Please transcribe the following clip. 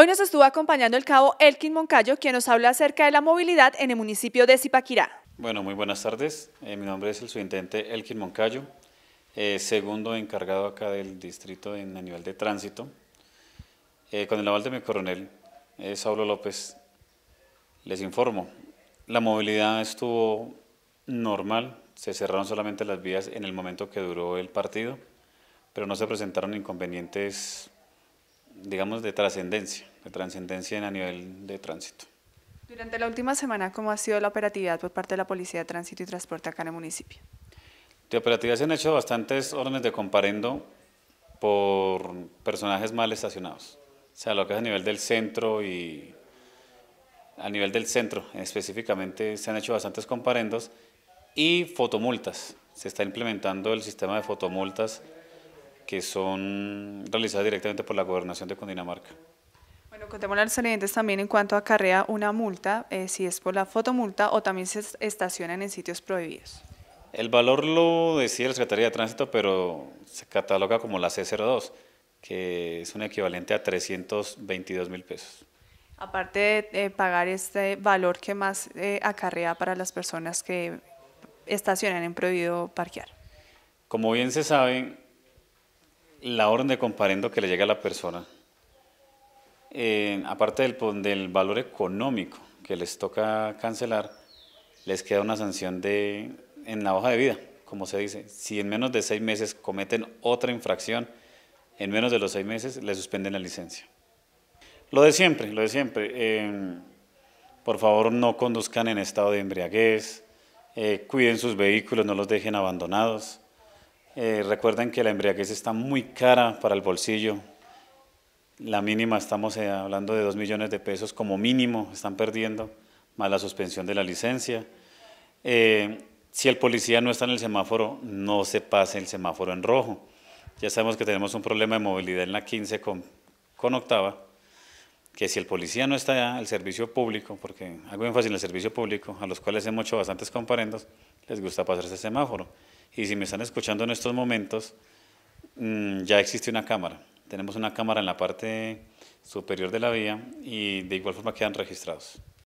Hoy nos estuvo acompañando el cabo Elkin Moncayo, quien nos habla acerca de la movilidad en el municipio de Zipaquirá. Bueno, muy buenas tardes. Eh, mi nombre es el subintendente Elkin Moncayo, eh, segundo encargado acá del distrito en a nivel de tránsito. Eh, con el aval de mi coronel, Saulo López, les informo. La movilidad estuvo normal, se cerraron solamente las vías en el momento que duró el partido, pero no se presentaron inconvenientes digamos, de trascendencia, de trascendencia a nivel de tránsito. Durante la última semana, ¿cómo ha sido la operatividad por parte de la Policía de Tránsito y Transporte acá en el municipio? De operatividad se han hecho bastantes órdenes de comparendo por personajes mal estacionados. O sea, lo que es a nivel del centro y a nivel del centro específicamente se han hecho bastantes comparendos y fotomultas. Se está implementando el sistema de fotomultas que son realizadas directamente por la Gobernación de Cundinamarca. Bueno, contémosle a los también en cuanto acarrea una multa, eh, si es por la fotomulta o también se estacionan en sitios prohibidos. El valor lo decía la Secretaría de Tránsito, pero se cataloga como la C02, que es un equivalente a 322 mil pesos. Aparte de eh, pagar este valor, que más eh, acarrea para las personas que estacionan en prohibido parquear? Como bien se sabe, la orden de comparendo que le llega a la persona, eh, aparte del, valor económico que les toca cancelar, les queda una sanción en la hoja de vida, como se dice. Si en menos de seis meses cometen otra infracción, en menos de los seis meses le suspenden la licencia. Lo de siempre, lo de siempre. Em, por favor, no conduzcan en estado de embriaguez, eh, cuiden sus vehículos, no los dejen abandonados. Eh, recuerden que la embriaguez está muy cara para el bolsillo. La mínima estamos eh, hablando de dos millones de pesos como mínimo, están perdiendo, más la suspensión de la licencia. Eh, si el policía no está en el semáforo, no se pase el semáforo en rojo. Ya sabemos que tenemos un problema de movilidad en la 15 con, octava, que si el policía no está al servicio público, porque hago énfasis en el servicio público, a los cuales hemos hecho bastantes comparendos, les gusta pasar ese semáforo. Y si me están escuchando en estos momentos, mm, ya existe una cámara. Tenemos una cámara en la parte superior de la vía y de igual forma quedan registrados.